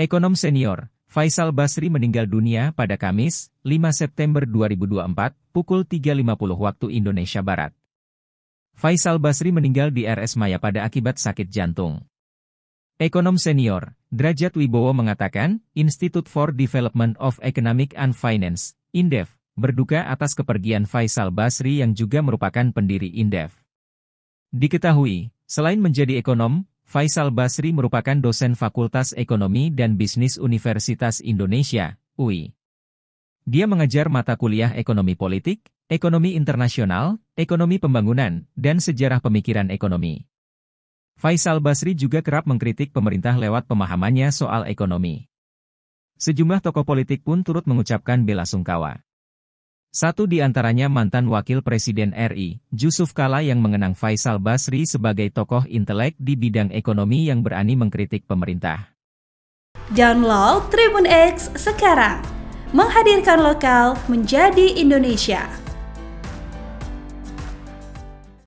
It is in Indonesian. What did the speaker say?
Ekonom senior, Faisal Basri meninggal dunia pada Kamis, 5 September 2024, pukul 3.50 waktu Indonesia Barat. Faisal Basri meninggal di RS Maya pada akibat sakit jantung. Ekonom senior, Drajat Wibowo mengatakan, Institute for Development of Economic and Finance, INDEF, berduka atas kepergian Faisal Basri yang juga merupakan pendiri INDEF. Diketahui, selain menjadi ekonom, Faisal Basri merupakan dosen Fakultas Ekonomi dan Bisnis Universitas Indonesia, UI. Dia mengejar mata kuliah ekonomi politik, ekonomi internasional, ekonomi pembangunan, dan sejarah pemikiran ekonomi. Faisal Basri juga kerap mengkritik pemerintah lewat pemahamannya soal ekonomi. Sejumlah tokoh politik pun turut mengucapkan bela sungkawa. Satu di antaranya mantan Wakil Presiden RI, Yusuf Kala yang mengenang Faisal Basri sebagai tokoh intelek di bidang ekonomi yang berani mengkritik pemerintah. Download Tribun X sekarang, menghadirkan lokal menjadi Indonesia.